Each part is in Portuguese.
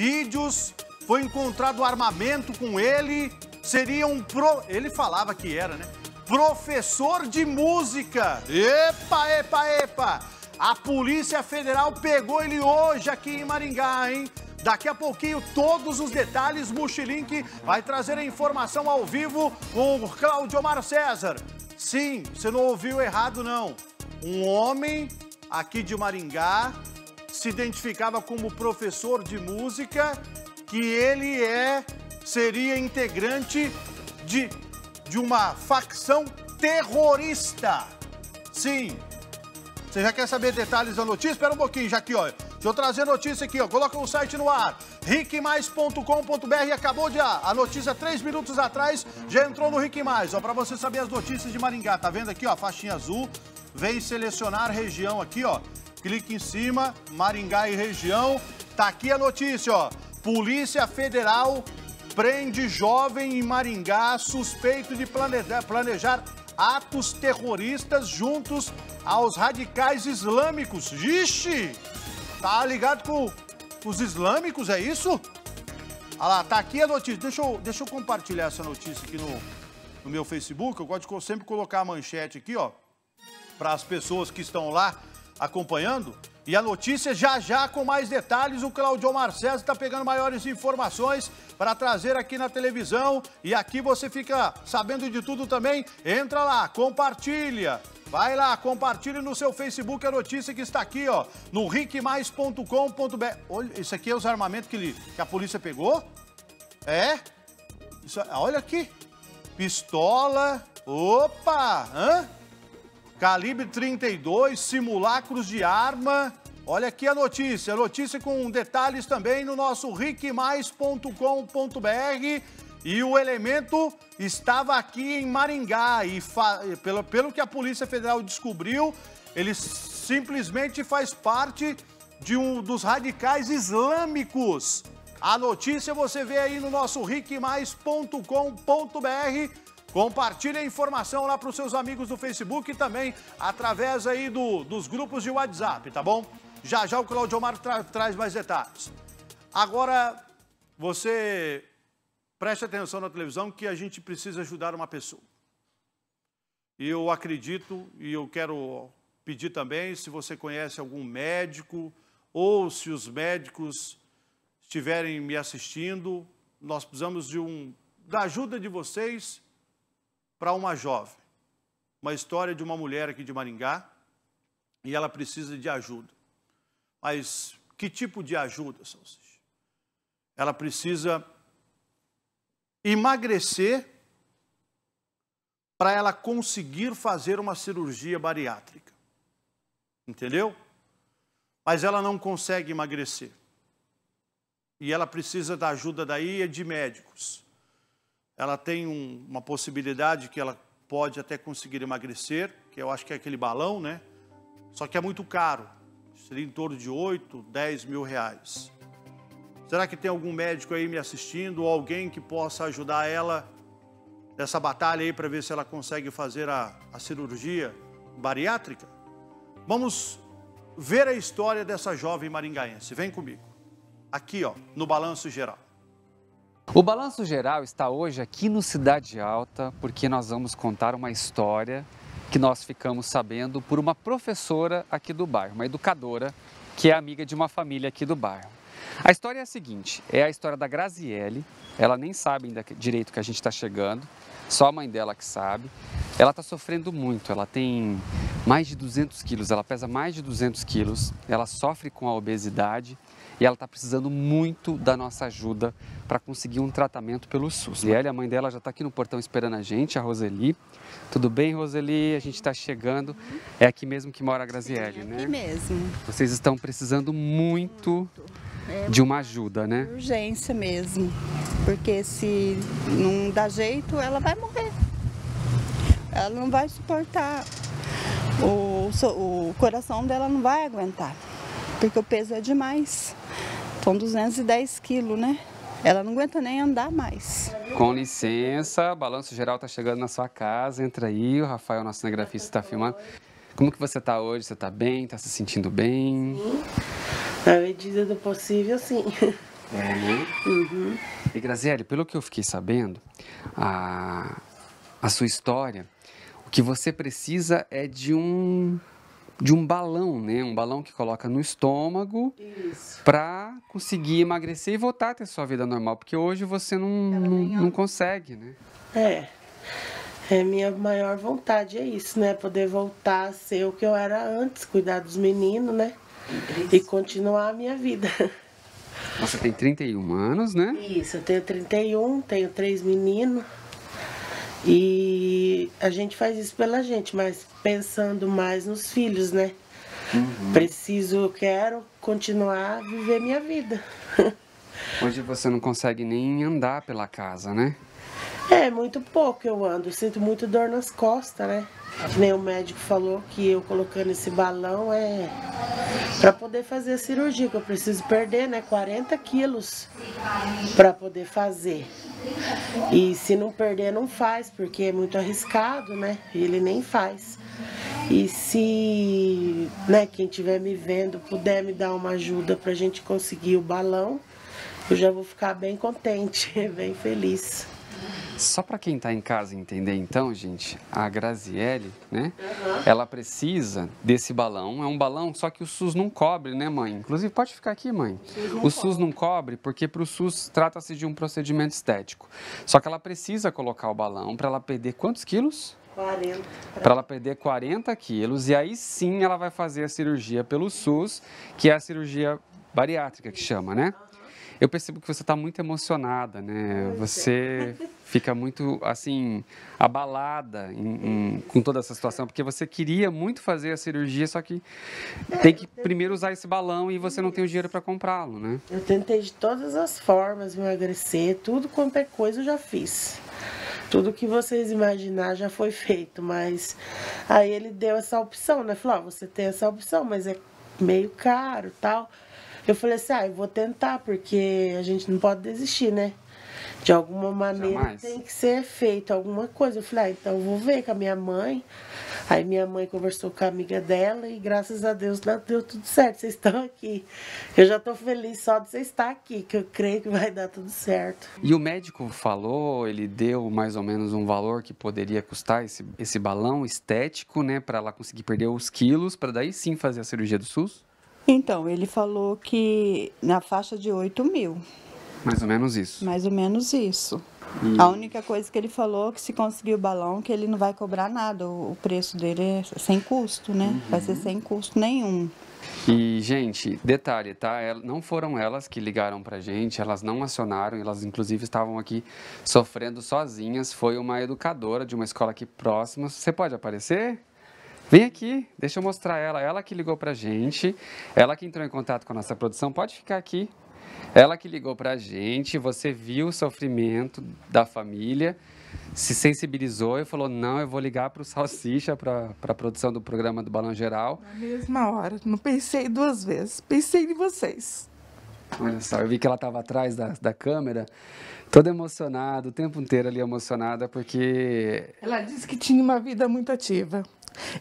vídeos, foi encontrado armamento com ele, seria um pro... Ele falava que era, né? Professor de música. Epa, epa, epa. A Polícia Federal pegou ele hoje aqui em Maringá, hein? Daqui a pouquinho, todos os detalhes, Muxilink vai trazer a informação ao vivo com o Claudio Omar César. Sim, você não ouviu errado, não. Um homem aqui de Maringá se identificava como professor de música, que ele é seria integrante de, de uma facção terrorista. Sim. Você já quer saber detalhes da notícia? Espera um pouquinho, já aqui, ó. Deixa eu trazer notícia aqui, ó. Coloca o site no ar. ricmais.com.br acabou de ar. A notícia, três minutos atrás, já entrou no Rick Mais, ó. Pra você saber as notícias de Maringá. Tá vendo aqui, ó, faixinha azul. Vem selecionar região aqui, ó. Clique em cima, Maringá e região. Tá aqui a notícia, ó. Polícia Federal prende jovem em Maringá suspeito de planejar, planejar atos terroristas juntos aos radicais islâmicos. Ixi! Tá ligado com os islâmicos, é isso? Olha lá, tá aqui a notícia. Deixa eu, deixa eu compartilhar essa notícia aqui no, no meu Facebook. Eu gosto de sempre colocar a manchete aqui, ó, para as pessoas que estão lá acompanhando. E a notícia já já com mais detalhes. O Claudio Marcelo está pegando maiores informações para trazer aqui na televisão. E aqui você fica sabendo de tudo também. Entra lá, compartilha. Vai lá, compartilhe no seu Facebook a notícia que está aqui, ó, no ricmais.com.br. Olha, isso aqui é os armamentos que, ele, que a polícia pegou? É? Isso, olha aqui. Pistola. Opa! Hã? Calibre 32, simulacros de arma. Olha aqui a notícia, notícia com detalhes também no nosso ricmais.com.br. E o elemento estava aqui em Maringá e pelo, pelo que a Polícia Federal descobriu, ele simplesmente faz parte de um dos radicais islâmicos. A notícia você vê aí no nosso ricmais.com.br. Compartilhe a informação lá para os seus amigos do Facebook e também através aí do, dos grupos de WhatsApp, tá bom? Já já o Claudio Omar tra traz mais detalhes. Agora, você preste atenção na televisão que a gente precisa ajudar uma pessoa. E eu acredito e eu quero pedir também se você conhece algum médico ou se os médicos estiverem me assistindo, nós precisamos de um, da ajuda de vocês para uma jovem, uma história de uma mulher aqui de Maringá, e ela precisa de ajuda. Mas que tipo de ajuda, Salsich? Ela precisa emagrecer para ela conseguir fazer uma cirurgia bariátrica. Entendeu? Mas ela não consegue emagrecer. E ela precisa da ajuda daí é de médicos ela tem um, uma possibilidade que ela pode até conseguir emagrecer, que eu acho que é aquele balão, né? Só que é muito caro, seria em torno de 8, 10 mil reais. Será que tem algum médico aí me assistindo ou alguém que possa ajudar ela nessa batalha aí para ver se ela consegue fazer a, a cirurgia bariátrica? Vamos ver a história dessa jovem maringaense. Vem comigo. Aqui, ó, no Balanço Geral. O balanço geral está hoje aqui no Cidade Alta, porque nós vamos contar uma história que nós ficamos sabendo por uma professora aqui do bairro, uma educadora que é amiga de uma família aqui do bairro. A história é a seguinte: é a história da Graziele. Ela nem sabe ainda direito que a gente está chegando, só a mãe dela que sabe. Ela está sofrendo muito, ela tem mais de 200 quilos, ela pesa mais de 200 quilos, ela sofre com a obesidade e ela está precisando muito da nossa ajuda para conseguir um tratamento pelo SUS. E ela, a mãe dela já está aqui no portão esperando a gente, a Roseli. Tudo bem, Roseli? A gente está chegando. É aqui mesmo que mora a Graziele, é né? É aqui mesmo. Vocês estão precisando muito, muito. É de uma ajuda, né? Urgência mesmo, porque se não dá jeito, ela vai morrer. Ela não vai suportar, o, o coração dela não vai aguentar, porque o peso é demais com 210 quilos, né? Ela não aguenta nem andar mais. Com licença, Balanço Geral está chegando na sua casa, entra aí, o Rafael, nosso cinegrafista, está filmando. Como que você está hoje? Você está bem? Está se sentindo bem? Sim. Na é, medida do possível, sim. É, né? Uhum. E Graziele, pelo que eu fiquei sabendo, a, a sua história, o que você precisa é de um de um balão, né? Um balão que coloca no estômago para conseguir emagrecer e voltar a ter sua vida normal, porque hoje você não, não, não, consegue, né? É. É minha maior vontade é isso, né? Poder voltar a ser o que eu era antes, cuidar dos meninos, né? E continuar a minha vida. Você tem 31 anos, né? Isso, eu tenho 31, tenho três meninos. E a gente faz isso pela gente, mas pensando mais nos filhos, né? Uhum. Preciso, quero continuar a viver minha vida. Hoje você não consegue nem andar pela casa, né? É, muito pouco eu ando. sinto muito dor nas costas, né? Nem o médico falou que eu colocando esse balão é para poder fazer a cirurgia, que eu preciso perder, né? 40 quilos para poder fazer. E se não perder, não faz, porque é muito arriscado, né? Ele nem faz. E se né, quem estiver me vendo puder me dar uma ajuda para a gente conseguir o balão, eu já vou ficar bem contente, bem feliz. Só para quem está em casa entender, então, gente, a Graziele, né? Uhum. Ela precisa desse balão. É um balão, só que o SUS não cobre, né, mãe? Inclusive, pode ficar aqui, mãe. O SUS não cobre porque para o SUS trata-se de um procedimento estético. Só que ela precisa colocar o balão para ela perder quantos quilos? 40. Para ela perder 40 quilos e aí sim ela vai fazer a cirurgia pelo SUS, que é a cirurgia bariátrica que chama, né? Eu percebo que você está muito emocionada, né? Você fica muito, assim, abalada em, em, com toda essa situação, porque você queria muito fazer a cirurgia, só que é, tem que primeiro usar esse balão e você não tem o dinheiro para comprá-lo, né? Eu tentei de todas as formas me emagrecer, tudo quanto é coisa eu já fiz. Tudo que vocês imaginar já foi feito, mas aí ele deu essa opção, né? Falou, ah, você tem essa opção, mas é meio caro tal. Eu falei assim, ah, eu vou tentar, porque a gente não pode desistir, né? De alguma maneira Jamais. tem que ser feito alguma coisa. Eu falei, ah, então eu vou ver com a minha mãe. Aí minha mãe conversou com a amiga dela e graças a Deus deu tudo certo. Vocês estão aqui. Eu já estou feliz só de você estar aqui, que eu creio que vai dar tudo certo. E o médico falou, ele deu mais ou menos um valor que poderia custar esse, esse balão estético, né? para ela conseguir perder os quilos, para daí sim fazer a cirurgia do SUS? Então, ele falou que na faixa de 8 mil. Mais ou menos isso. Mais ou menos isso. A única coisa que ele falou é que se conseguir o balão, que ele não vai cobrar nada. O preço dele é sem custo, né? Uhum. Vai ser sem custo nenhum. E, gente, detalhe, tá? Não foram elas que ligaram pra gente, elas não acionaram, elas inclusive estavam aqui sofrendo sozinhas. Foi uma educadora de uma escola aqui próxima. Você pode aparecer? Vem aqui, deixa eu mostrar ela. Ela que ligou pra gente, ela que entrou em contato com a nossa produção. Pode ficar aqui. Ela que ligou pra gente, você viu o sofrimento da família, se sensibilizou e falou: Não, eu vou ligar pro Salsicha, pra, pra produção do programa do Balão Geral. Na mesma hora, não pensei duas vezes, pensei em vocês. Olha só, eu vi que ela estava atrás da, da câmera, toda emocionada, o tempo inteiro ali emocionada, porque. Ela disse que tinha uma vida muito ativa.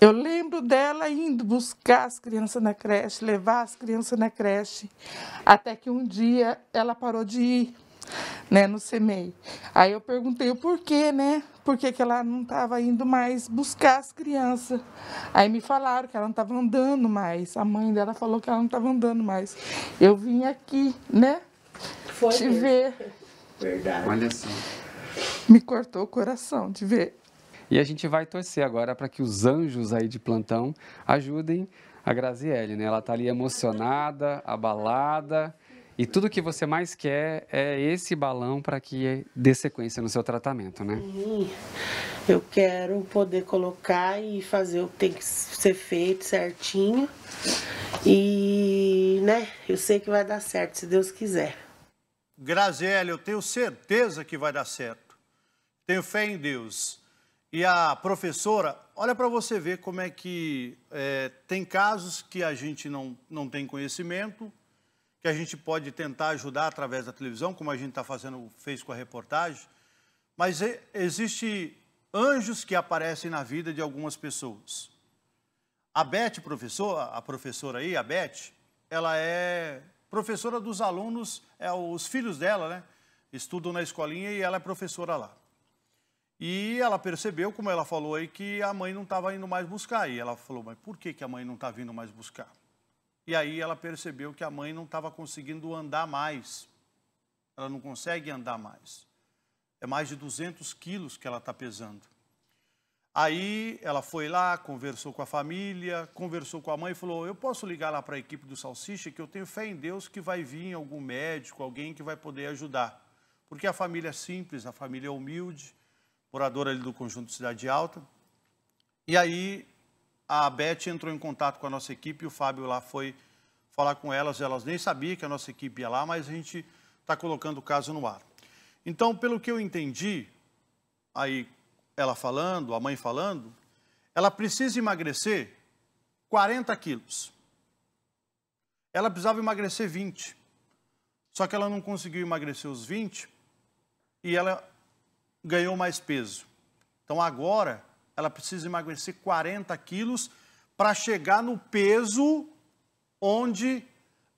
Eu lembro dela indo buscar as crianças na creche, levar as crianças na creche, até que um dia ela parou de ir, né, no CEMEI. Aí eu perguntei o porquê, né? Por que, que ela não estava indo mais buscar as crianças? Aí me falaram que ela não estava andando mais. A mãe dela falou que ela não estava andando mais. Eu vim aqui, né? Foi te mesmo. ver. Verdade. Olha só. Me cortou o coração de ver e a gente vai torcer agora para que os anjos aí de plantão ajudem a Graziele, né? Ela está ali emocionada, abalada. E tudo que você mais quer é esse balão para que dê sequência no seu tratamento, né? Eu quero poder colocar e fazer o que tem que ser feito certinho. E, né, eu sei que vai dar certo, se Deus quiser. Graziele, eu tenho certeza que vai dar certo. Tenho fé em Deus e a professora, olha para você ver como é que é, tem casos que a gente não, não tem conhecimento, que a gente pode tentar ajudar através da televisão, como a gente está fazendo, fez com a reportagem, mas e, existe anjos que aparecem na vida de algumas pessoas. A Beth, professora, a professora aí, a Beth, ela é professora dos alunos, é, os filhos dela, né? Estudam na escolinha e ela é professora lá. E ela percebeu, como ela falou aí, que a mãe não estava indo mais buscar. E ela falou, mas por que, que a mãe não está vindo mais buscar? E aí ela percebeu que a mãe não estava conseguindo andar mais. Ela não consegue andar mais. É mais de 200 quilos que ela está pesando. Aí ela foi lá, conversou com a família, conversou com a mãe e falou: Eu posso ligar lá para a equipe do Salsicha que eu tenho fé em Deus que vai vir algum médico, alguém que vai poder ajudar. Porque a família é simples, a família é humilde, moradora ali do conjunto Cidade Alta. E aí a Beth entrou em contato com a nossa equipe, o Fábio lá foi falar com elas, elas nem sabiam que a nossa equipe ia lá, mas a gente está colocando o caso no ar. Então, pelo que eu entendi, aí ela falando, a mãe falando, ela precisa emagrecer 40 quilos. Ela precisava emagrecer 20. Só que ela não conseguiu emagrecer os 20 e ela ganhou mais peso. Então agora ela precisa emagrecer 40 quilos para chegar no peso onde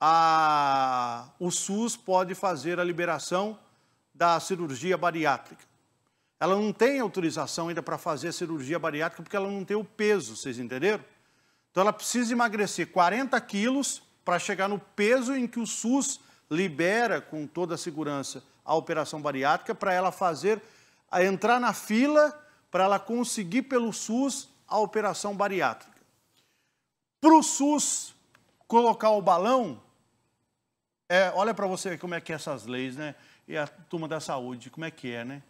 a, o SUS pode fazer a liberação da cirurgia bariátrica. Ela não tem autorização ainda para fazer a cirurgia bariátrica porque ela não tem o peso, vocês entenderam? Então ela precisa emagrecer 40 quilos para chegar no peso em que o SUS libera com toda a segurança a operação bariátrica para ela fazer a entrar na fila para ela conseguir pelo SUS a operação bariátrica. Para o SUS colocar o balão, é, olha para você como é que é essas leis, né? E a turma da saúde, como é que é, né?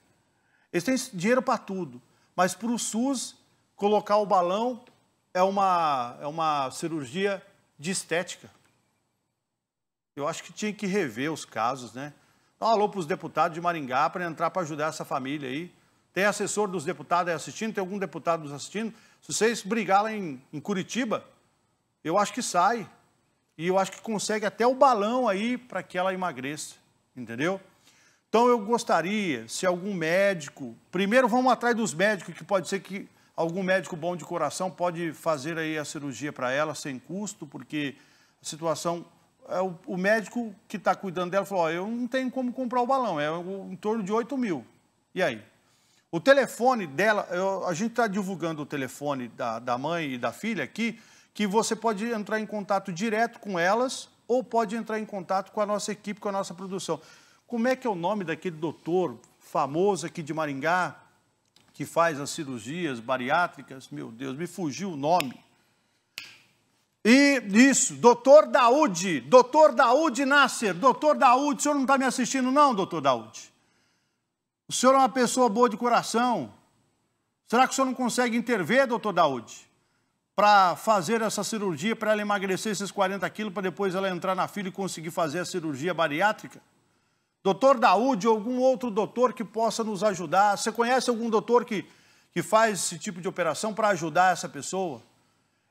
Eles têm dinheiro para tudo, mas para o SUS colocar o balão é uma, é uma cirurgia de estética. Eu acho que tinha que rever os casos, né? Dá alô para os deputados de Maringá para entrar para ajudar essa família aí. Tem assessor dos deputados aí assistindo, tem algum deputado nos assistindo. Se vocês brigarem lá em, em Curitiba, eu acho que sai. E eu acho que consegue até o balão aí para que ela emagreça. Entendeu? Então eu gostaria, se algum médico. Primeiro vamos atrás dos médicos, que pode ser que algum médico bom de coração pode fazer aí a cirurgia para ela sem custo, porque a situação é o, médico que está cuidando dela falou: eu não tenho como comprar o balão, é em torno de 8 mil. E aí? O telefone dela, eu, a gente está divulgando o telefone da, da mãe e da filha aqui, que você pode entrar em contato direto com elas ou pode entrar em contato com a nossa equipe, com a nossa produção. Como é que é o nome daquele doutor famoso aqui de Maringá, que faz as cirurgias bariátricas? Meu Deus, me fugiu o nome. E isso, doutor Daúde, doutor Daúde Nasser, doutor Daúde, o senhor não está me assistindo não, doutor Daúde? O senhor é uma pessoa boa de coração, será que o senhor não consegue intervir, doutor Daúde? Para fazer essa cirurgia, para ela emagrecer esses 40 quilos, para depois ela entrar na fila e conseguir fazer a cirurgia bariátrica? Doutor Daúde ou algum outro doutor que possa nos ajudar? Você conhece algum doutor que, que faz esse tipo de operação para ajudar essa pessoa?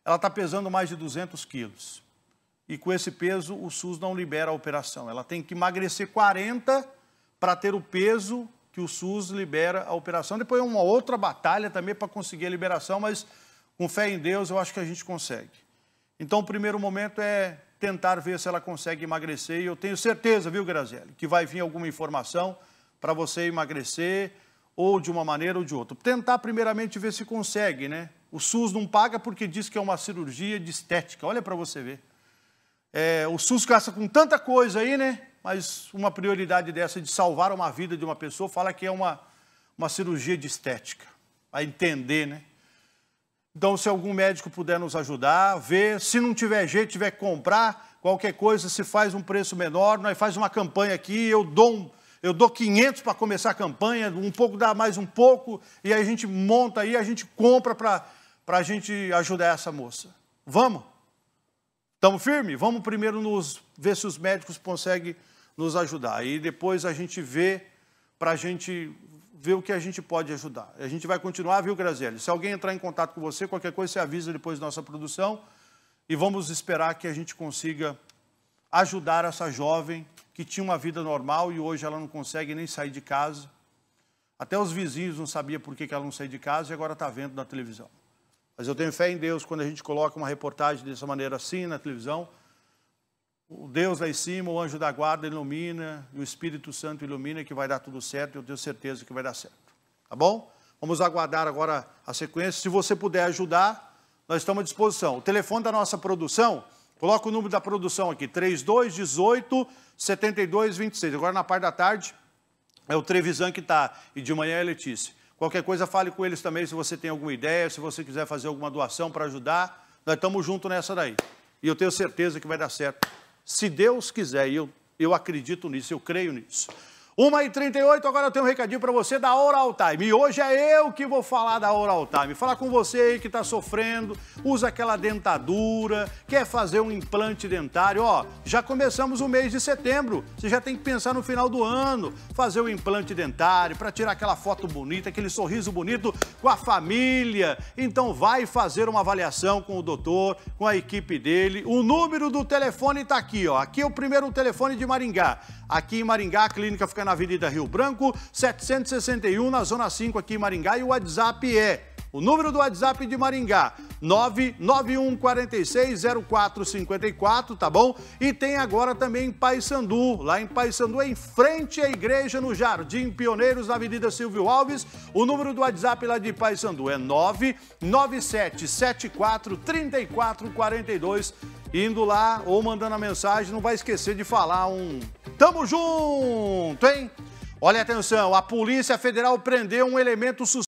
ela está pesando mais de 200 quilos. E com esse peso, o SUS não libera a operação. Ela tem que emagrecer 40 para ter o peso que o SUS libera a operação. Depois é uma outra batalha também para conseguir a liberação, mas com fé em Deus eu acho que a gente consegue. Então o primeiro momento é tentar ver se ela consegue emagrecer. E eu tenho certeza, viu, Grazielli, que vai vir alguma informação para você emagrecer ou de uma maneira ou de outra. Tentar primeiramente ver se consegue, né? O SUS não paga porque diz que é uma cirurgia de estética. Olha para você ver. É, o SUS gasta com tanta coisa aí, né? Mas uma prioridade dessa de salvar uma vida de uma pessoa fala que é uma, uma cirurgia de estética. A entender, né? Então, se algum médico puder nos ajudar, ver. Se não tiver jeito, tiver que comprar qualquer coisa, se faz um preço menor, nós faz uma campanha aqui, eu dou um, eu dou 500 para começar a campanha, um pouco dá mais um pouco, e aí a gente monta aí, a gente compra para para a gente ajudar essa moça. Vamos? Estamos firmes? Vamos primeiro nos ver se os médicos conseguem nos ajudar. E depois a gente vê para a gente ver o que a gente pode ajudar. A gente vai continuar, viu, Grazielli? Se alguém entrar em contato com você, qualquer coisa, você avisa depois da nossa produção. E vamos esperar que a gente consiga ajudar essa jovem que tinha uma vida normal e hoje ela não consegue nem sair de casa. Até os vizinhos não sabiam por que ela não saiu de casa e agora está vendo na televisão. Mas eu tenho fé em Deus quando a gente coloca uma reportagem dessa maneira assim na televisão. O Deus lá em cima, o anjo da guarda ilumina, e o Espírito Santo ilumina que vai dar tudo certo, e eu tenho certeza que vai dar certo. Tá bom? Vamos aguardar agora a sequência. Se você puder ajudar, nós estamos à disposição. O telefone da nossa produção, coloca o número da produção aqui, 3218 7226. Agora na parte da tarde é o Trevisan que está, e de manhã é a Letícia. Qualquer coisa, fale com eles também se você tem alguma ideia, se você quiser fazer alguma doação para ajudar. Nós estamos juntos nessa daí. E eu tenho certeza que vai dar certo. Se Deus quiser, e eu, eu acredito nisso, eu creio nisso. 1h38, agora eu tenho um recadinho para você da Oral Time. E hoje é eu que vou falar da Oral Time. Falar com você aí que está sofrendo, usa aquela dentadura, quer fazer um implante dentário. Ó, já começamos o mês de setembro. Você já tem que pensar no final do ano, fazer o um implante dentário, para tirar aquela foto bonita, aquele sorriso bonito com a família. Então vai fazer uma avaliação com o doutor, com a equipe dele. O número do telefone está aqui, ó. Aqui é o primeiro telefone de Maringá. Aqui em Maringá a clínica fica na Avenida Rio Branco, 761, na Zona 5, aqui em Maringá. E o WhatsApp é o número do WhatsApp de Maringá, 991460454, tá bom? E tem agora também Paysandu, lá em Paysandu, em frente à igreja no Jardim Pioneiros, na Avenida Silvio Alves. O número do WhatsApp lá de Paysandu é 997743442. Indo lá ou mandando a mensagem, não vai esquecer de falar um Tamo junto, hein? Olha atenção, a Polícia Federal prendeu um elemento suspeito